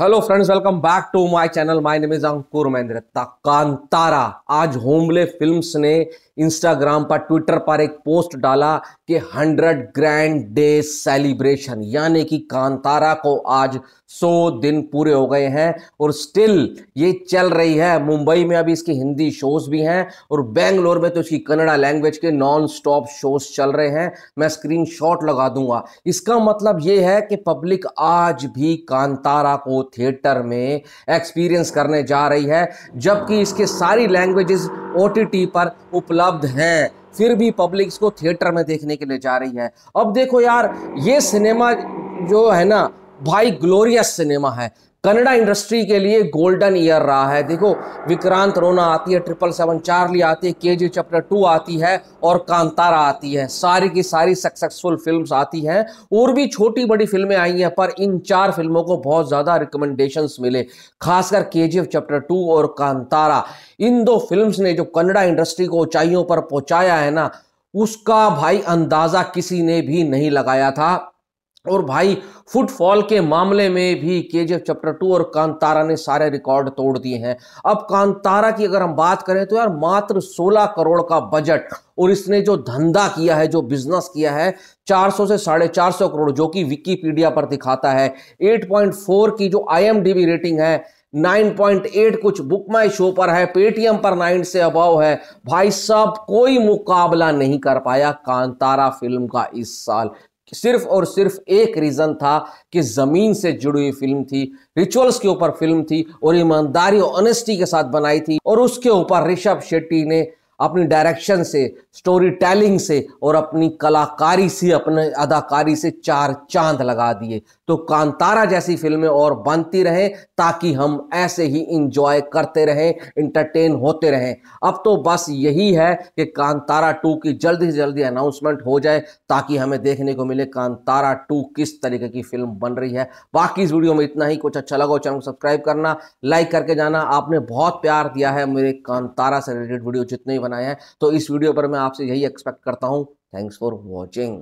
hello friends welcome back to my channel my name is Ankur Mahendra Kantara आज Hombale films ने Instagram पर Twitter पर एक पोस्ट डाला कि हंड्रेड ग्रैंड डे सेलिब्रेशन यानी कि कांतारा को आज सौ दिन पूरे हो गए हैं और स्टिल ये चल रही है मुंबई में अभी इसकी हिंदी शोज भी हैं और बेंगलोर में तो इसकी कन्नड़ा लैंग्वेज के नॉन स्टॉप शोज चल रहे हैं मैं स्क्रीन लगा दूंगा इसका मतलब ये है कि पब्लिक आज भी कांतारा को थिएटर में एक्सपीरियंस करने जा रही है जबकि इसके सारी लैंग्वेजेस ओ पर उपलब्ध हैं फिर भी पब्लिक इसको थिएटर में देखने के लिए जा रही है अब देखो यार ये सिनेमा जो है ना भाई ग्लोरियस सिनेमा है कन्नडा इंडस्ट्री के लिए गोल्डन ईयर रहा है देखो विक्रांत रोना आती है ट्रिपल सेवन चार्ली आती है के जी चैप्टर टू आती है और कांतारा आती है सारी की सारी सक्सेसफुल फिल्म्स आती हैं और भी छोटी बड़ी फिल्में आई हैं पर इन चार फिल्मों को बहुत ज़्यादा रिकमेंडेशंस मिले खासकर के जी चैप्टर टू और कांतारा इन दो फिल्म ने जो कन्नडा इंडस्ट्री को ऊंचाइयों पर पहुँचाया है ना उसका भाई अंदाज़ा किसी ने भी नहीं लगाया था और भाई फुटफॉल के मामले में भी के जी चैप्टर टू और कांतारा ने सारे रिकॉर्ड तोड़ दिए हैं अब कांतारा की अगर हम बात करें तो यार मात्र 16 करोड़ का बजट और इसने जो धंधा किया है जो बिजनेस किया है 400 से साढ़े चार करोड़ जो कि विकीपीडिया पर दिखाता है 8.4 की जो आई रेटिंग है 9.8 कुछ बुक माई शो पर है पेटीएम पर 9 से अबाव है भाई साहब कोई मुकाबला नहीं कर पाया कांतारा फिल्म का इस साल सिर्फ और सिर्फ एक रीज़न था कि ज़मीन से जुड़ी हुई फिल्म थी रिचुअल्स के ऊपर फिल्म थी और ईमानदारी और ऑनेस्टी के साथ बनाई थी और उसके ऊपर ऋषभ शेट्टी ने अपनी डायरेक्शन से स्टोरी टेलिंग से और अपनी कलाकारी से अपने अदाकारी से चार चांद लगा दिए तो कांतारा जैसी फिल्में और बनती रहें ताकि हम ऐसे ही इंजॉय करते रहें इंटरटेन होते रहें अब तो बस यही है कि कांतारा टू की जल्दी से जल्दी अनाउंसमेंट हो जाए ताकि हमें देखने को मिले कांतारा टू किस तरीके की फिल्म बन रही है बाकी इस वीडियो में इतना ही कुछ अच्छा लगा चैनल को सब्सक्राइब करना लाइक करके जाना आपने बहुत प्यार दिया है मेरे कांतारा से रिलेटेड वीडियो जितने बनाया है तो इस वीडियो पर मैं आपसे यही एक्सपेक्ट करता हूँ थैंक्स फॉर वॉचिंग